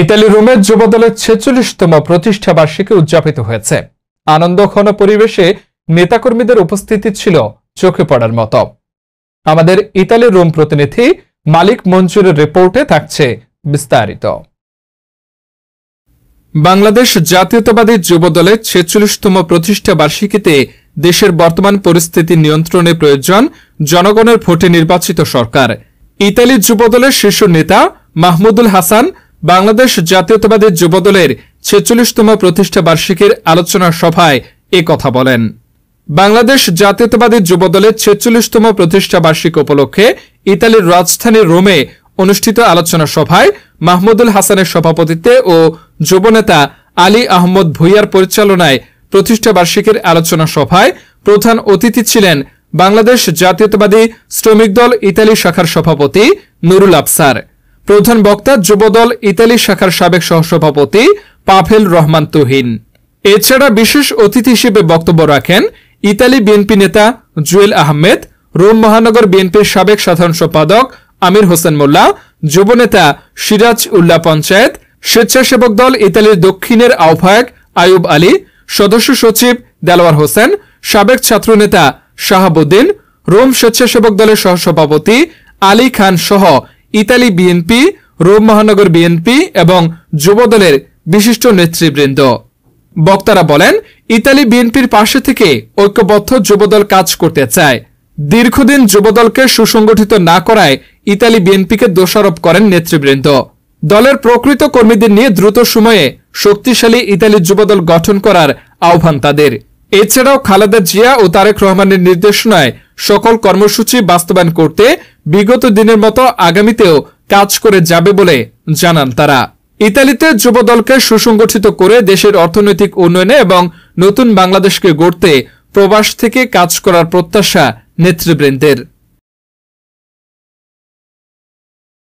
Italy রোমের যুবদলের ছেচল্লিশতম প্রতিষ্ঠা বার্ষিকী উদযাপিত হয়েছে আনন্দঘন পরিবেশে নেতাকর্মীদের উপস্থিতি ছিল চোখে পড়ার মতো আমাদের ইতালি রোম প্রতিনিধি মালিক মঞ্জুরের রিপোর্টে থাকছে বিস্তারিত বাংলাদেশ জাতীয়তাবাদী যুবদলের ছেচল্লিশতম প্রতিষ্ঠা বার্ষিকীতে দেশের বর্তমান পরিস্থিতি নিয়ন্ত্রণে প্রয়োজন জনগণের ভোটে নির্বাচিত সরকার ইতালির যুবদলের শীর্ষ নেতা মাহমুদুল হাসান বাংলাদেশ জাতীয়তাবাদী যুবদলের ছেচল্লিশতম প্রতিষ্ঠা বার্ষিকীর আলোচনা সভায় এ কথা বলেন বাংলাদেশ জাতীয়তাবাদী যুবদলের ছেচল্লিশতম প্রতিষ্ঠা বার্ষিক উপলক্ষে ইতালির রাজধানী রোমে অনুষ্ঠিত আলোচনা সভায় মাহমুদুল হাসানের সভাপতিত্বে ও যুবনেতা আলী আহমদ ভুইয়ার পরিচালনায় প্রতিষ্ঠা বার্ষিকীর আলোচনা সভায় প্রধান অতিথি ছিলেন বাংলাদেশ জাতীয়তাবাদী শ্রমিক দল ইতালি শাখার সভাপতি নুরুল আফসার প্রধান বক্তা যুবদল ইতালি শাখার সাবেক সহসভাপতি পাফেল রহমান তুহিন এছাড়া বিশেষ অতিথি হিসেবে বক্তব্য রাখেন ইতালি বিএনপি নেতা জুয়েল আহমেদ রোম মহানগর বিএনপির সাবেক সাধারণ সম্পাদক আমির হোসেন মোল্লা যুবনেতা সিরাজ উল্লাহ পঞ্চায়েত স্বেচ্ছাসেবক দল ইতালির দক্ষিণের আহ্বায়ক আয়ুব আলী সদস্য সচিব দেলোয়ার হোসেন সাবেক ছাত্রনেতা শাহাবুদ্দিন রোম স্বেচ্ছাসেবক দলের সহসভাপতি আলী খান সহ ইতালি বিএনপি রোম মহানগর বিএনপি এবং যুবদলের বিশিষ্ট নেতৃবৃন্দ বক্তারা বলেন ইতালি বিএনপির পাশে থেকে ঐক্যবদ্ধ যুবদল কাজ করতে চায় দীর্ঘদিন যুবদলকে সুসংগঠিত না করায় ইতালি বিএনপিকে দোষারোপ করেন নেতৃবৃন্দ দলের প্রকৃত কর্মীদের নিয়ে দ্রুত সময়ে শক্তিশালী ইতালি যুবদল গঠন করার আহ্বান তাদের এছাড়াও খালেদা জিয়া ও তারেক রহমানের নির্দেশনায় সকল কর্মসূচি বাস্তবায়ন করতে বিগত দিনের মতো আগামীতেও কাজ করে যাবে বলে জানান তারা ইতালিতে যুব দলকে সুসংগঠিত করে দেশের অর্থনৈতিক উন্নয়নে এবং নতুন বাংলাদেশকে গড়তে প্রবাস থেকে কাজ করার প্রত্যাশা নেতৃবৃন্দের